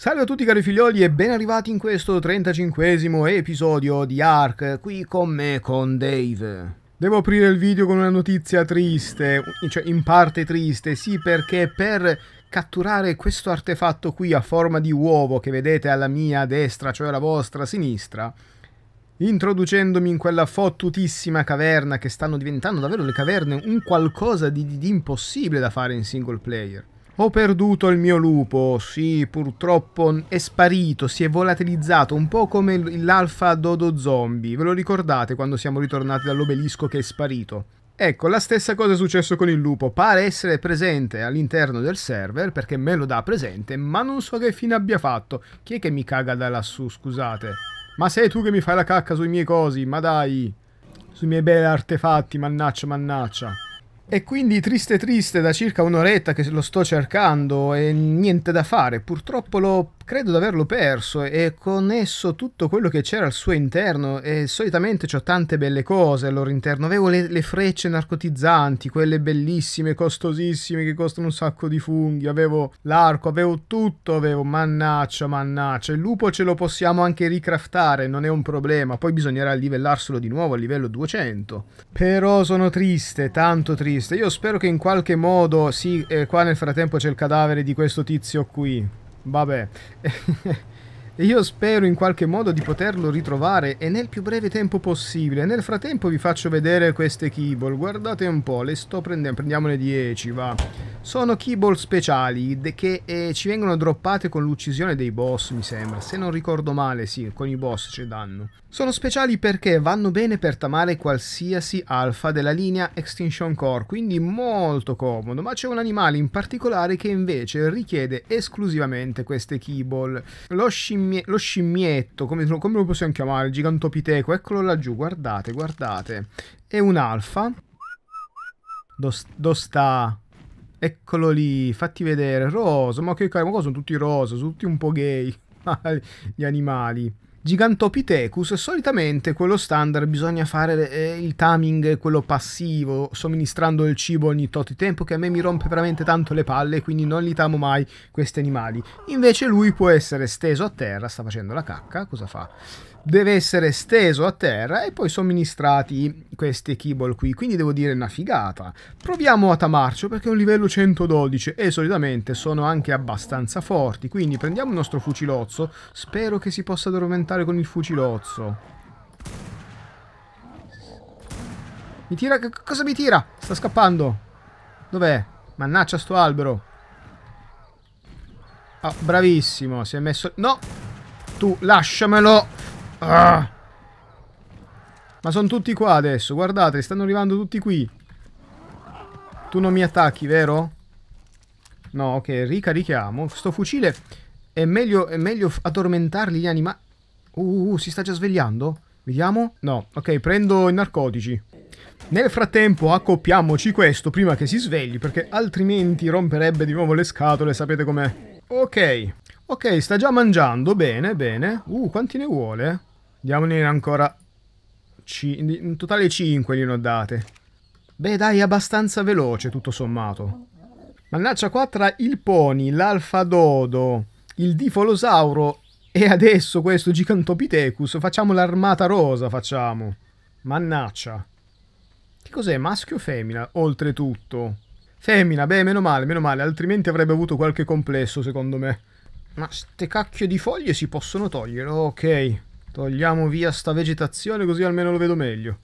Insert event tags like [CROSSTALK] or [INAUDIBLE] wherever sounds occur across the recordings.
Salve a tutti cari figlioli e ben arrivati in questo 35 esimo episodio di Ark, qui con me, con Dave. Devo aprire il video con una notizia triste, cioè in parte triste, sì perché per catturare questo artefatto qui a forma di uovo che vedete alla mia destra, cioè alla vostra sinistra, introducendomi in quella fottutissima caverna che stanno diventando davvero le caverne un qualcosa di, di, di impossibile da fare in single player. Ho perduto il mio lupo, sì, purtroppo è sparito, si è volatilizzato, un po' come l'alfa dodo zombie. Ve lo ricordate quando siamo ritornati dall'obelisco che è sparito? Ecco, la stessa cosa è successo con il lupo, pare essere presente all'interno del server perché me lo dà presente, ma non so che fine abbia fatto. Chi è che mi caga da lassù, scusate? Ma sei tu che mi fai la cacca sui miei cosi, ma dai! Sui miei bei artefatti, mannaccia, mannaccia. E quindi triste triste da circa un'oretta che lo sto cercando e niente da fare. Purtroppo l'ho credo di averlo perso e con esso tutto quello che c'era al suo interno e solitamente ho tante belle cose al loro interno. Avevo le, le, frecce narcotizzanti, quelle bellissime, costosissime che costano un sacco di funghi, avevo l'arco, avevo tutto, avevo mannaccia, mannaccia. Il lupo ce lo possiamo anche ricraftare, non è un problema, poi bisognerà livellarselo di nuovo a livello 200. Però sono triste, tanto triste. Io spero che in qualche modo, sì, eh, qua nel frattempo c'è il cadavere di questo tizio qui. Vabbè. [LAUGHS] Io spero in qualche modo di poterlo ritrovare e nel più breve tempo possibile. Nel frattempo vi faccio vedere queste keyboard. Guardate un po', le sto prendendo. Prendiamone 10, va. Sono keyball speciali che eh, ci vengono droppate con l'uccisione dei boss, mi sembra. Se non ricordo male, sì, con i boss c'è danno. Sono speciali perché vanno bene per tamare qualsiasi alfa della linea Extinction Core, quindi molto comodo, ma c'è un animale in particolare che invece richiede esclusivamente queste keyball. Lo, scimmie lo scimmietto, come, come lo possiamo chiamare? Il gigantopiteco, eccolo laggiù, guardate, guardate. È un alfa. Do, do sta Eccolo lì, fatti vedere. rosa, ma che cavolo, sono tutti rosa, sono tutti un po' gay. [LAUGHS] Gli animali. Gigantopithecus, solitamente quello standard bisogna fare eh, il timing, quello passivo, somministrando il cibo ogni tot di tempo, che a me mi rompe veramente tanto le palle, quindi non li tamo mai questi animali. Invece lui può essere steso a terra, sta facendo la cacca, cosa fa? deve essere steso a terra e poi somministrati questi keyball qui, quindi devo dire una figata. Proviamo a tamarcio perché è un livello 112 e solitamente sono anche abbastanza forti, quindi prendiamo il nostro fucilozzo, spero che si possa addormentare con il fucilozzo. Mi tira? Cosa mi tira? Sta scappando. Dov'è? Mannaccia sto albero. Oh, bravissimo, si è messo... No! Tu, lasciamelo! Ah. Ma sono tutti qua adesso, guardate, stanno arrivando tutti qui. Tu non mi attacchi, vero? No, ok, ricarichiamo. Sto fucile è meglio, è meglio attormentarli gli animali. Uh, uh, uh, si sta già svegliando? Vediamo? No, ok, prendo i narcotici. Nel frattempo accoppiamoci questo prima che si svegli, perché altrimenti romperebbe di nuovo le scatole, sapete com'è. Ok, ok, sta già mangiando, bene, bene. Uh, quanti ne vuole? Diamone ancora... in totale 5 gliene ho date. Beh dai, abbastanza veloce tutto sommato. Mannaggia qua tra il pony, l'alfa dodo, il difolosauro e adesso questo gigantopithecus. Facciamo l'armata rosa, facciamo. Mannaccia. Che cos'è? Maschio o femmina? Oltretutto. Femmina, beh, meno male, meno male, altrimenti avrebbe avuto qualche complesso, secondo me. Ma ste cacchio di foglie si possono togliere, ok. Togliamo via sta vegetazione così almeno lo vedo meglio.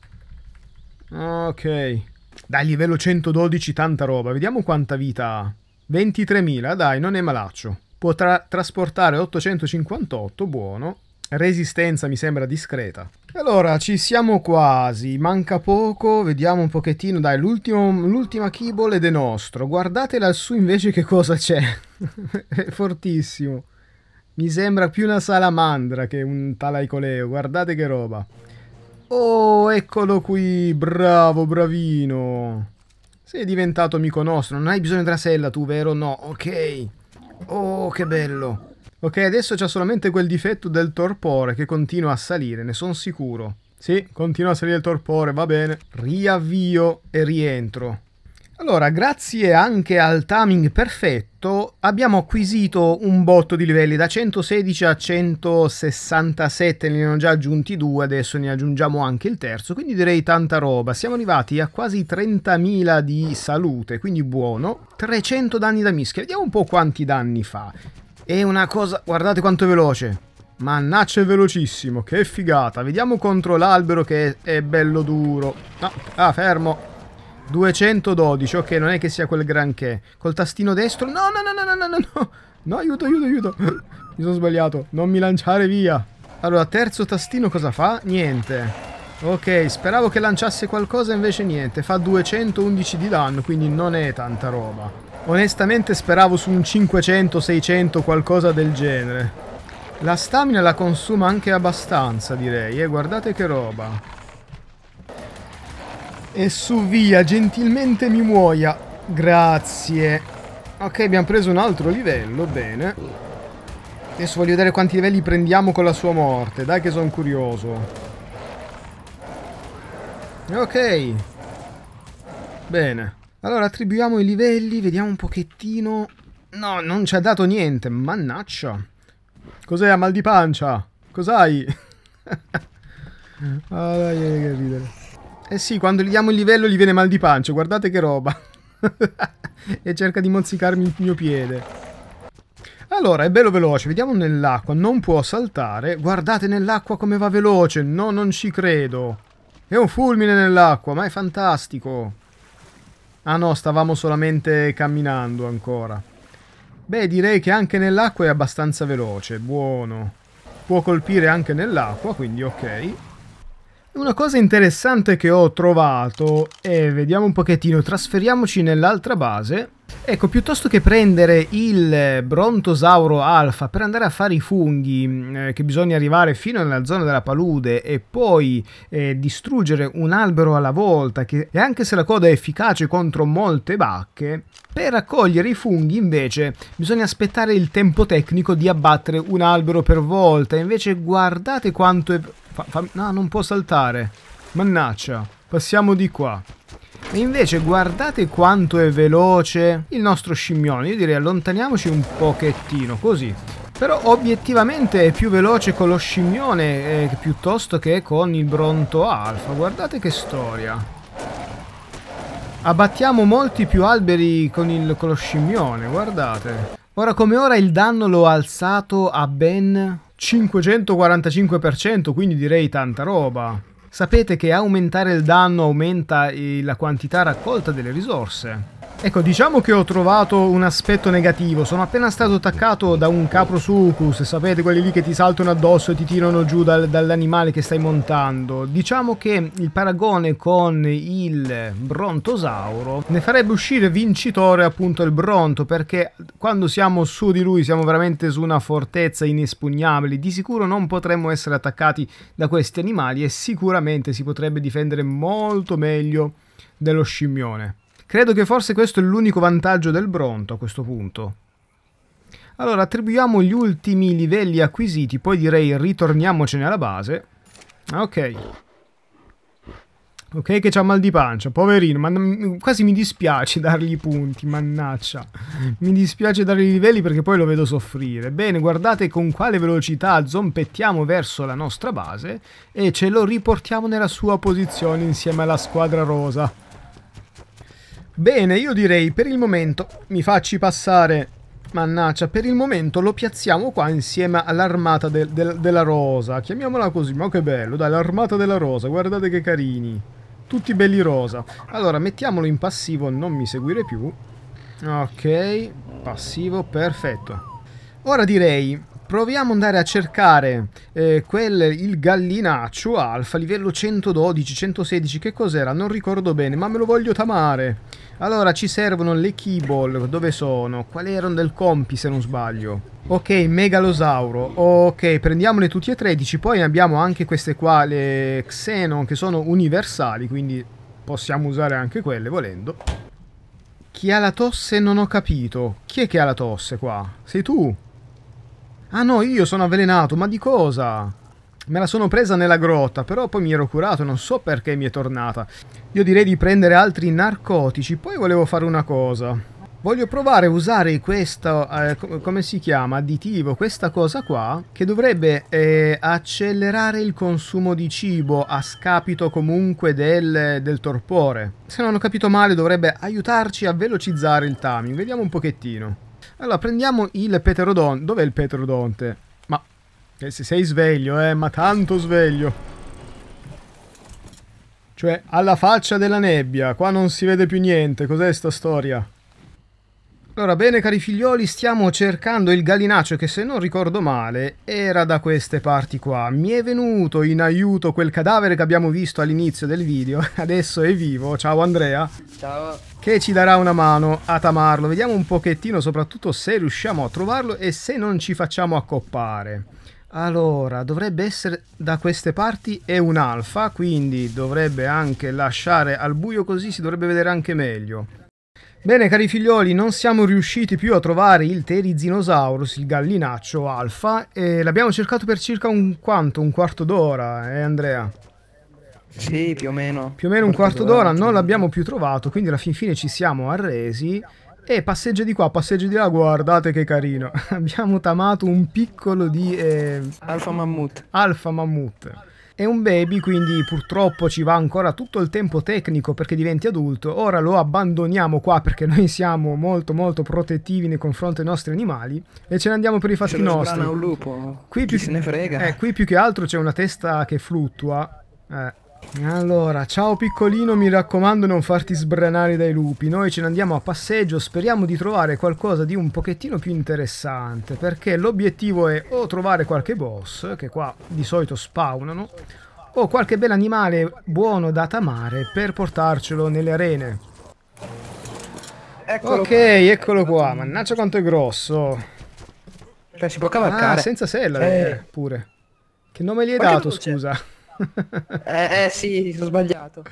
Ok. Dai, livello 112, tanta roba. Vediamo quanta vita ha. 23.000, dai, non è malaccio. Può tra trasportare 858, buono. Resistenza mi sembra discreta. Allora, ci siamo quasi, manca poco, vediamo un pochettino. Dai, l'ultima keyboard ed è nostro. Guardate lassù invece che cosa c'è. [LAUGHS] è fortissimo. Mi sembra più una salamandra che un talaicoleo, guardate che roba. Oh, eccolo qui, bravo, bravino. Sei diventato amico nostro, non hai bisogno di sella tu, vero? No, ok. Oh, che bello. Ok, adesso c'è solamente quel difetto del torpore che continua a salire, ne sono sicuro. Sì, continua a salire il torpore, va bene. Riavvio e rientro. Allora, grazie anche al timing perfetto, abbiamo acquisito un botto di livelli, da 116 a 167 ne hanno già aggiunti due, adesso ne aggiungiamo anche il terzo, quindi direi tanta roba. Siamo arrivati a quasi 30.000 di salute, quindi buono. 300 danni da mischia, vediamo un po' quanti danni fa. È una cosa... guardate quanto è veloce. Mannaccia è velocissimo, che figata. Vediamo contro l'albero che è, è bello duro. No, ah, fermo. 212, ok, non è che sia quel granché. Col tastino destro... No, no, no, no, no, no, no. No, aiuto, aiuto, aiuto. mi sono sbagliato. Non mi lanciare via. Allora, terzo tastino cosa fa? Niente. Ok, speravo che lanciasse qualcosa, invece niente. Fa 211 di danno, quindi non è tanta roba. Onestamente speravo su un 500, 600, qualcosa del genere. La stamina la consuma anche abbastanza, direi. E eh? guardate che roba. E su via, gentilmente mi muoia. Grazie. Ok, abbiamo preso un altro livello, bene. Adesso voglio vedere quanti livelli prendiamo con la sua morte. Dai che sono curioso. Ok. Bene. Allora attribuiamo i livelli, vediamo un pochettino... No, non ci ha dato niente, mannaccia. Cos'è, a mal di pancia? Cos'hai? [LAUGHS] ah, dai, che ridere. Eh sì, quando gli diamo il livello gli viene mal di pancia, guardate che roba. [LAUGHS] e cerca di mozzicarmi il mio piede. Allora, è bello veloce, vediamo nell'acqua, non può saltare. Guardate nell'acqua come va veloce, no, non ci credo. È un fulmine nell'acqua, ma è fantastico. Ah no, stavamo solamente camminando ancora. Beh, direi che anche nell'acqua è abbastanza veloce, buono. Può colpire anche nell'acqua, quindi ok. Una cosa interessante che ho trovato è, vediamo un pochettino, trasferiamoci nell'altra base. Ecco, piuttosto che prendere il brontosauro alfa per andare a fare i funghi, mm, eh, che bisogna arrivare fino nella zona della palude e poi eh, distruggere un albero alla volta, che anche se la coda è efficace contro molte bacche, per raccogliere i funghi invece bisogna aspettare il tempo tecnico di abbattere un albero per volta, invece guardate quanto è Fa, fa, no, non può saltare. Mannaccia. Passiamo di qua. E invece guardate quanto è veloce il nostro scimmione. Io direi allontaniamoci un pochettino, così. Però obiettivamente è più veloce con lo scimmione eh, piuttosto che con il bronto alfa. Guardate che storia. Abbattiamo molti più alberi con, il, con lo scimmione, guardate. Ora come ora il danno l'ho alzato a ben 545%, quindi direi tanta roba. Sapete che aumentare il danno aumenta la quantità raccolta delle risorse. Ecco, diciamo che ho trovato un aspetto negativo. Sono appena stato attaccato da un capro succus, sapete, quelli lì che ti saltano addosso e ti tirano giù dal, dall'animale che stai montando. Diciamo che il paragone con il brontosauro ne farebbe uscire vincitore appunto il bronto, perché quando siamo su di lui siamo veramente su una fortezza inespugnabile. Di sicuro non potremmo essere attaccati da questi animali e sicuramente si potrebbe difendere molto meglio dello scimmione. Credo che forse questo è l'unico vantaggio del Bronto a questo punto. Allora, attribuiamo gli ultimi livelli acquisiti, poi direi ritorniamocene alla base. Ok. Ok che c'ha mal di pancia, poverino, ma quasi mi dispiace dargli i punti, mannaccia. Mi dispiace dargli i livelli perché poi lo vedo soffrire. Bene, guardate con quale velocità zompettiamo verso la nostra base e ce lo riportiamo nella sua posizione insieme alla squadra rosa. Bene, io direi per il momento, mi facci passare, Mannaggia, per il momento lo piazziamo qua insieme all'armata de de della rosa. Chiamiamola così, ma che bello, dai, l'armata della rosa, guardate che carini. Tutti belli rosa. Allora, mettiamolo in passivo, non mi seguire più. Ok, passivo, perfetto. Ora direi, proviamo ad andare a cercare eh, quel, il gallinaccio alfa livello 112, 116, che cos'era? Non ricordo bene, ma me lo voglio tamare. Allora, ci servono le keyball. Dove sono? Quali erano del compi, se non sbaglio? Ok, megalosauro. Ok, prendiamone tutti e 13. Poi abbiamo anche queste qua, le xenon, che sono universali, quindi possiamo usare anche quelle volendo. Chi ha la tosse non ho capito. Chi è che ha la tosse qua? Sei tu? Ah no, io sono avvelenato. Ma di cosa? Me la sono presa nella grotta, però poi mi ero curato, non so perché mi è tornata. Io direi di prendere altri narcotici. Poi volevo fare una cosa. Voglio provare a usare questo, eh, come si chiama, additivo, questa cosa qua, che dovrebbe eh, accelerare il consumo di cibo a scapito comunque del, del torpore. Se non ho capito male dovrebbe aiutarci a velocizzare il timing. Vediamo un pochettino. Allora, prendiamo il peterodonte. Dov'è il peterodonte? Ma, eh, se sei sveglio, eh, ma tanto sveglio. Cioè, alla faccia della nebbia, qua non si vede più niente, cos'è sta storia? Allora, bene cari figlioli, stiamo cercando il gallinaccio che se non ricordo male era da queste parti qua. Mi è venuto in aiuto quel cadavere che abbiamo visto all'inizio del video, [LAUGHS] adesso è vivo, ciao Andrea. Ciao. Che ci darà una mano a tamarlo, vediamo un pochettino soprattutto se riusciamo a trovarlo e se non ci facciamo accoppare. Allora, dovrebbe essere da queste parti è un alfa, quindi dovrebbe anche lasciare al buio così si dovrebbe vedere anche meglio. Bene cari figlioli, non siamo riusciti più a trovare il Terizinosaurus, il gallinaccio alfa, e l'abbiamo cercato per circa un quanto, un quarto d'ora, eh Andrea? Sì, più o meno. Più o meno un quarto d'ora, non l'abbiamo più trovato, quindi alla fin fine ci siamo arresi e eh, passeggio di qua, passeggio di là, guardate che carino. [LAUGHS] Abbiamo tamato un piccolo di... Eh... Alfa Mammut. Alfa Mammut. È un baby, quindi purtroppo ci va ancora tutto il tempo tecnico perché diventi adulto. Ora lo abbandoniamo qua perché noi siamo molto molto protettivi nei confronti dei nostri animali e ce ne andiamo per i fatti nostri. Un lupo. Qui Chi più... se ne frega. Eh, qui più che altro c'è una testa che fluttua. Eh allora, ciao piccolino, mi raccomando non farti sbranare dai lupi. Noi ce ne andiamo a passeggio, speriamo di trovare qualcosa di un pochettino più interessante, perché l'obiettivo è o trovare qualche boss, che qua di solito spawnano, o qualche bel animale buono da tamare per portarcelo nelle arene. Eccolo ok, qua. eccolo qua, mannaggia quanto è grosso. Cioè, si può cavalcare. Ah, senza sella eh. eh. pure. Che nome gli hai Qualche dato, scusa? eh, eh sì, sono sbagliato.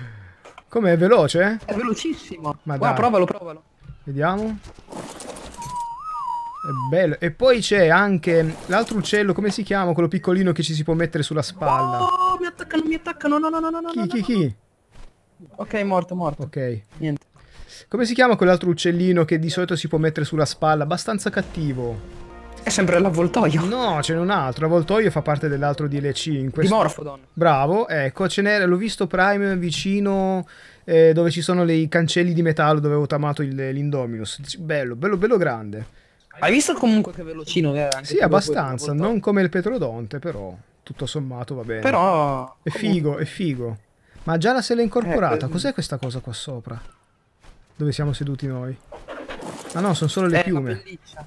Com'è? Veloce? È velocissimo. Ma Guarda, provalo, provalo. Vediamo. È bello. E poi c'è anche l'altro uccello, come si chiama? Quello piccolino che ci si può mettere sulla spalla. Oh, mi attaccano, mi attaccano. No, no, no, no. Chi, no, chi, no. chi? Ok, morto, morto. Ok. Niente. Come si chiama quell'altro uccellino che di solito si può mettere sulla spalla? Abbastanza cattivo. È sempre l'avvoltoio. No, ce n'è un altro. L'avvoltoio fa parte dell'altro DLC. In questo... Di Morphodon. Bravo, ecco, ce n'era. L'ho visto Prime vicino eh, dove ci sono i cancelli di metallo dove avevo tamato l'Indominus. Bello, bello, bello grande. Hai visto comunque che velocino era? Anche sì, abbastanza. Non come il Petrodonte, però tutto sommato va bene. Però... È figo, è figo. Ma già la se l'è incorporata. Eh, eh, Cos'è questa cosa qua sopra? Dove siamo seduti noi? Ah no, sono solo le eh, piume. Pelliccia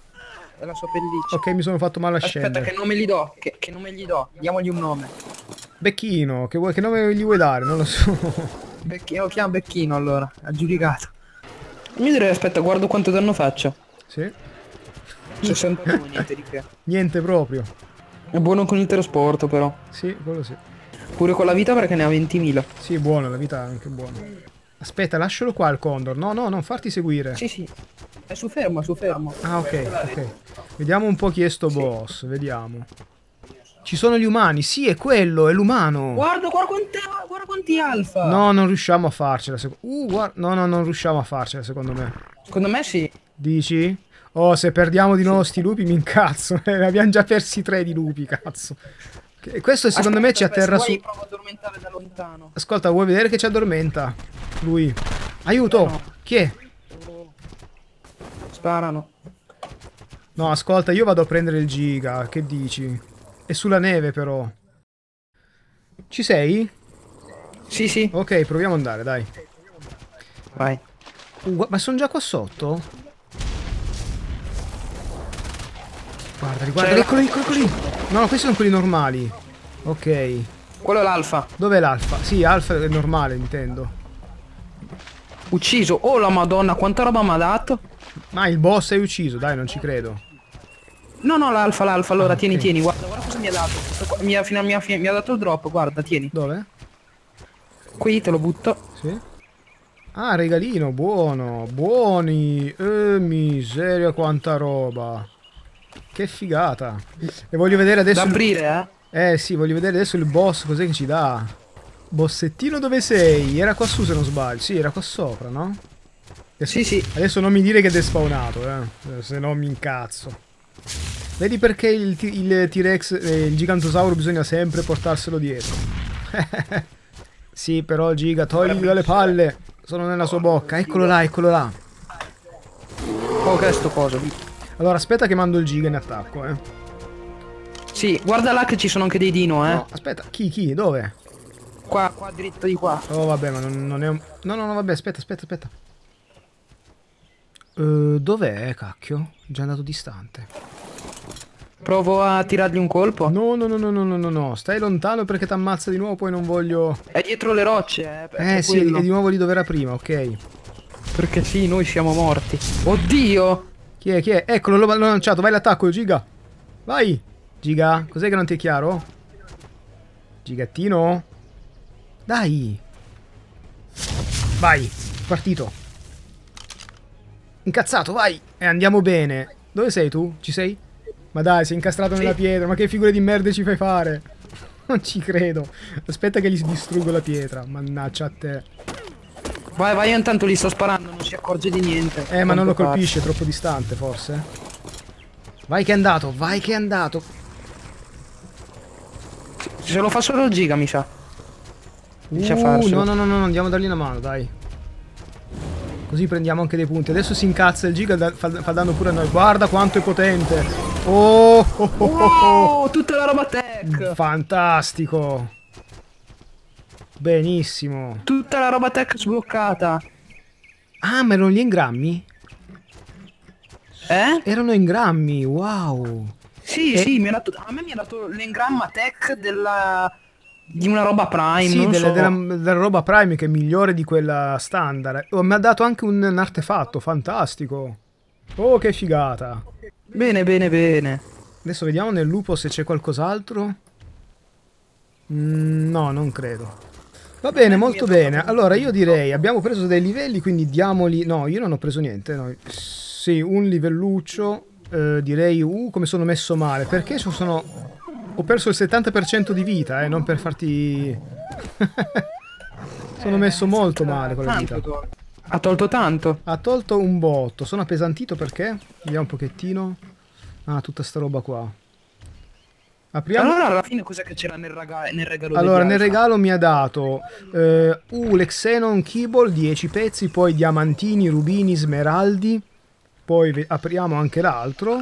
la sua pelliccia. Ok, mi sono fatto male a scena. Aspetta, che nome gli do? Che, che, nome gli do? Diamogli un nome. Becchino, che, vuoi, che nome gli vuoi dare? Non lo so. Becchino, lo chiamo Becchino allora, ha giudicato. Mi direi, aspetta, guardo quanto danno faccio. Sì. 62, niente di che. [LAUGHS] Niente proprio. È buono con il trasporto però. Sì, quello sì. Pure con la vita perché ne ha 20.000. Sì, buono, la vita è anche buona. Aspetta, lascialo qua il condor. No, no, non farti seguire. Sì, sì. È eh, su fermo, è su fermo. Ah, ok, ok. Vediamo un po' chi è sto sì. boss, vediamo. Ci sono gli umani, sì, è quello, è l'umano. Guarda, guarda quanti, guarda quanti alfa. No, non riusciamo a farcela. Uh, guarda, no, no, non riusciamo a farcela, secondo me. Secondo me sì. Dici? Oh, se perdiamo di nuovo sì. sti lupi mi incazzo. ne [LAUGHS] eh, abbiamo già persi tre di lupi, cazzo. E questo secondo Aspetta, me ci atterra su... Provo a addormentare da lontano. Ascolta, vuoi vedere che ci addormenta? Lui. Aiuto! No. Chi è? Sparano. No, ascolta, io vado a prendere il giga, che dici? È sulla neve però. Ci sei? Sì, sì. Ok, proviamo ad andare, dai. Vai. Uh, ma sono già qua sotto? Guarda, guarda, eccoli, eccoli, eccolo lì. No, questi sono quelli normali. Ok. Quello è l'alfa. Dov'è l'alfa? Sì, alfa è normale, intendo. Ucciso. Oh la madonna, quanta roba mi ha dato. Ma il boss è ucciso, dai, non ci credo. No, no, l'alfa, l'alfa, allora ah, tieni, okay. tieni, guarda, guarda cosa mi ha dato. Mi ha, fino a, mi, ha, mi ha dato il drop, guarda, tieni. Dove? Qui te lo butto. Sì. Ah, regalino, buono, buoni. Eh, miseria, quanta roba. Che figata. E voglio vedere adesso... Da aprire, il... eh? Eh, sì, voglio vedere adesso il boss, cos'è che ci dà. Bossettino dove sei? Era qua su se non sbaglio. Sì, era qua sopra, no? Adesso, sì, sì. Adesso non mi dire che è despawnato, eh. eh se no mi incazzo. Vedi perché il, T-Rex eh, il gigantosauro bisogna sempre portarselo dietro. [LAUGHS] sì, però Giga, togli dalle palle. Sono nella sua bocca. Eccolo là, eccolo là. Oh, che è sto coso? Allora, aspetta che mando il Giga in attacco, eh. Sì, guarda là che ci sono anche dei dino, eh. No, aspetta, chi, chi, dove? Qua, qua, dritto di qua. Oh, vabbè, ma non, non è un... No, no, no, vabbè, aspetta, aspetta, aspetta. Eh, dov'è, cacchio? Già andato distante. Provo a tirargli un colpo. No, no, no, no, no, no, no, Stai lontano perché ti ammazza di nuovo, poi non voglio... È dietro le rocce, eh. Eh sì, quello. è di nuovo lì dove era prima, ok. Perché sì, noi siamo morti. Oddio! Chi è, chi è? Eccolo, l'ho lanciato, vai l'attacco, Giga. Vai! Giga, cos'è che non ti è chiaro? Gigattino? Dai! Vai, partito. Incazzato, vai! E eh, andiamo bene. Dove sei tu? Ci sei? Ma dai, sei incastrato sì. nella pietra. Ma che figure di merda ci fai fare? Non ci credo. Aspetta che gli distruggo la pietra. Mannaggia a te. Vai, vai, io intanto li sto sparando, non si accorge di niente. Eh, ma non lo colpisce, è troppo distante, forse. Vai che è andato, vai che è andato. Se lo fa solo il giga, mi sa. Uh, no, no, no, no, andiamo a dargli una mano, dai. Così prendiamo anche dei punti. Adesso si incazza il Giga, da, fa, fa danno pure a noi. Guarda quanto è potente. Oh, oh, oh, oh, oh. Wow, tutta la roba tech. Fantastico. Benissimo. Tutta la roba tech sbloccata. Ah, ma erano gli engrammi? Eh? Erano engrammi, wow. Sì, e... sì, dato, a me mi ha dato l'engramma tech della, di una roba Prime. Sì, delle, so. della, della, roba Prime che è migliore di quella standard. Oh, mi ha dato anche un, un, artefatto fantastico. Oh, che figata. Bene, bene, bene. Adesso vediamo nel lupo se c'è qualcos'altro. Mm, no, non credo. Va bene, molto bene. Allora, io direi, abbiamo preso dei livelli, quindi diamoli... No, io non ho preso niente. No. Sì, un livelluccio. Eh, direi, uh, come sono messo male. Perché ci sono ho perso il 70% di vita, eh, non per farti... [LAUGHS] Sono eh, messo molto male con la vita. Ha tolto tanto. Ha tolto un botto. Sono appesantito perché? Vediamo un pochettino. Ah, tutta sta roba qua. Apriamo. Allora, alla fine cos'è che c'era nel, nel, regalo? Allora, nel regalo mi ha dato eh, uh, l'Exenon Keyboard, 10 pezzi, poi diamantini, rubini, smeraldi. Poi apriamo anche l'altro.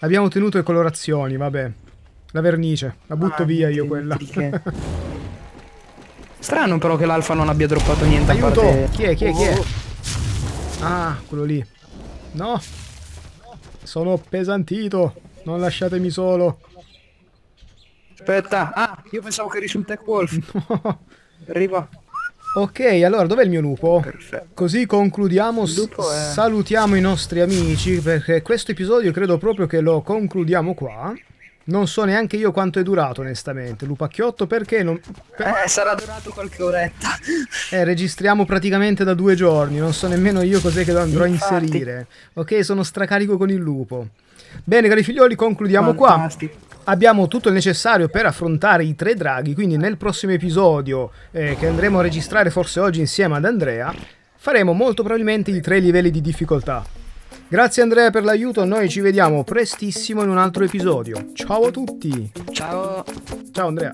Abbiamo ottenuto le colorazioni, vabbè. La vernice, la butto ah, via io quella. [LAUGHS] Strano però che l'alfa non abbia droppato niente Aiuto! Parte... Chi è? Chi è? Chi è? Oh. Ah, quello lì. No! Sono pesantito! Non lasciatemi solo! Aspetta! Ah, io pensavo che eri sul Tech Wolf. [LAUGHS] No. Arriva. Ok, allora dov'è il mio lupo? Perfetto. Così concludiamo, è... salutiamo i nostri amici perché questo episodio credo proprio che lo concludiamo qua. Non so neanche io quanto è durato, onestamente, Lupacchiotto, perché non... Eh, sarà durato qualche oretta. Eh, registriamo praticamente da due giorni, non so nemmeno io cos'è che andrò Infatti. a inserire. Ok, sono stracarico con il lupo. Bene, cari figlioli, concludiamo Fantastico. qua. Abbiamo tutto il necessario per affrontare i tre draghi, quindi nel prossimo episodio, eh, che andremo a registrare forse oggi insieme ad Andrea, faremo molto probabilmente i tre livelli di difficoltà. Grazie Andrea per l'aiuto, noi ci vediamo prestissimo in un altro episodio. Ciao a tutti! Ciao! Ciao Andrea!